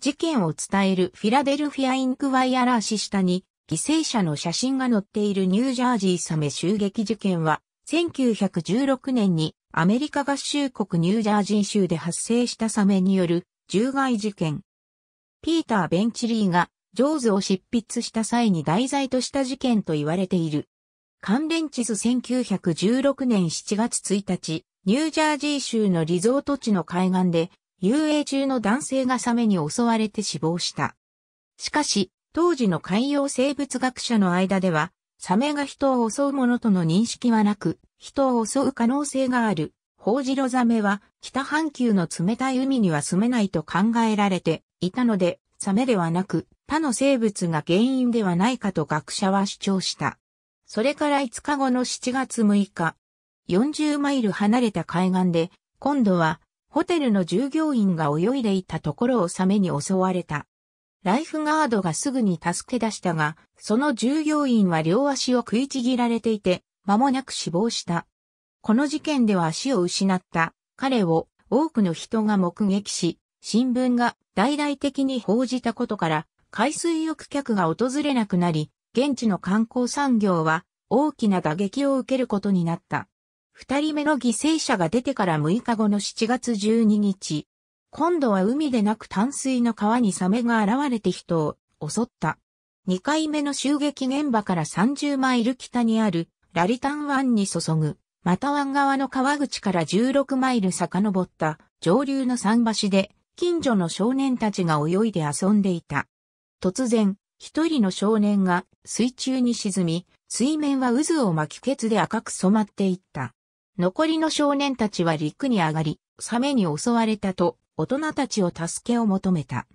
事件を伝えるフィラデルフィア・インクワイアラー誌下に犠牲者の写真が載っているニュージャージーサメ襲撃事件は1916年にアメリカ合衆国ニュージャージー州で発生したサメによる獣害事件。ピーター・ベンチリーがジョーズを執筆した際に題材とした事件と言われている。関連地図1916年7月1日、ニュージャージー州のリゾート地の海岸で遊泳中の男性がサメに襲われて死亡した。しかし、当時の海洋生物学者の間では、サメが人を襲うものとの認識はなく、人を襲う可能性がある。ホウジロザメは北半球の冷たい海には住めないと考えられていたので、サメではなく他の生物が原因ではないかと学者は主張した。それから5日後の7月6日、40マイル離れた海岸で、今度はホテルの従業員が泳いでいたところをサメに襲われた。ライフガードがすぐに助け出したが、その従業員は両足を食いちぎられていて、間もなく死亡した。この事件では足を失った彼を多くの人が目撃し、新聞が大々的に報じたことから、海水浴客が訪れなくなり、現地の観光産業は大きな打撃を受けることになった。二人目の犠牲者が出てから6日後の7月12日、今度は海でなく淡水の川にサメが現れて人を襲った。二回目の襲撃現場から30マイル北にあるラリタン湾に注ぐ、また湾側の川口から16マイル遡った上流の桟橋で近所の少年たちが泳いで遊んでいた。突然、一人の少年が水中に沈み、水面は渦を巻き血で赤く染まっていった。残りの少年たちは陸に上がり、サメに襲われたと、大人たちを助けを求めた。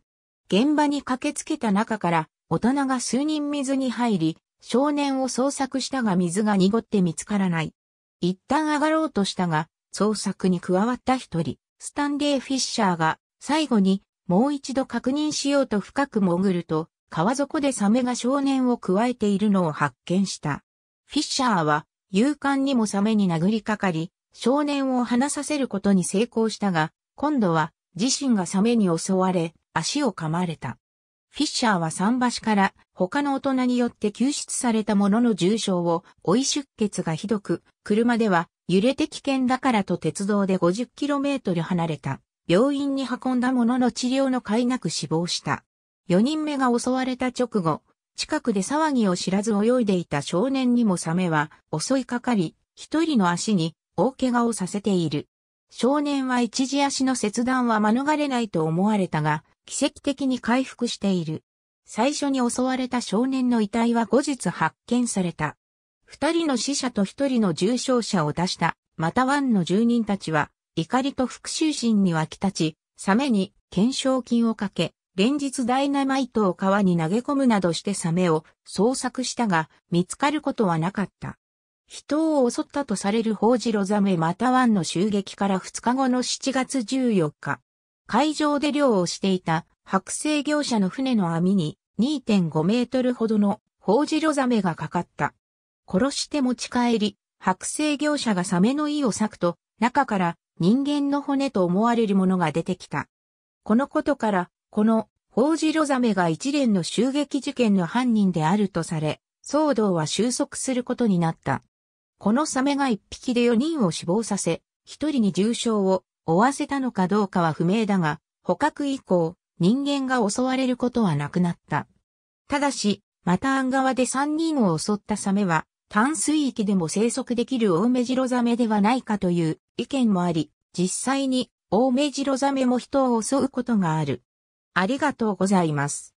現場に駆けつけた中から、大人が数人水に入り、少年を捜索したが水が濁って見つからない。一旦上がろうとしたが、捜索に加わった一人、スタンレー・フィッシャーが、最後に、もう一度確認しようと深く潜ると、川底でサメが少年を加えているのを発見した。フィッシャーは、勇敢にもサメに殴りかかり、少年を離させることに成功したが、今度は自身がサメに襲われ、足を噛まれた。フィッシャーは桟橋から他の大人によって救出されたものの重傷を追い出血がひどく、車では揺れて危険だからと鉄道で 50km 離れた病院に運んだものの治療の甲斐なく死亡した。4人目が襲われた直後、近くで騒ぎを知らず泳いでいた少年にもサメは襲いかかり、一人の足に大怪我をさせている。少年は一時足の切断は免れないと思われたが、奇跡的に回復している。最初に襲われた少年の遺体は後日発見された。二人の死者と一人の重傷者を出した、また湾の住人たちは、怒りと復讐心に湧き立ち、サメに懸賞金をかけ、連日ダイナマイトを川に投げ込むなどしてサメを捜索したが、見つかることはなかった。人を襲ったとされるホウジロザメまたワンの襲撃から2日後の7月14日、海上で漁をしていた白星業者の船の網に2.5メートルほどのホウジロザメがかかった。殺して持ち帰り、白星業者がサメの胃を裂くと、中から人間の骨と思われるものが出てきた。このことから、この、法事ジロザメが一連の襲撃事件の犯人であるとされ、騒動は収束することになった。このサメが一匹で4人を死亡させ、一人に重傷を負わせたのかどうかは不明だが、捕獲以降、人間が襲われることはなくなった。ただし、また案ン側で3人を襲ったサメは、淡水域でも生息できるオウメジロザメではないかという意見もあり、実際にオウメジロザメも人を襲うことがある。ありがとうございます。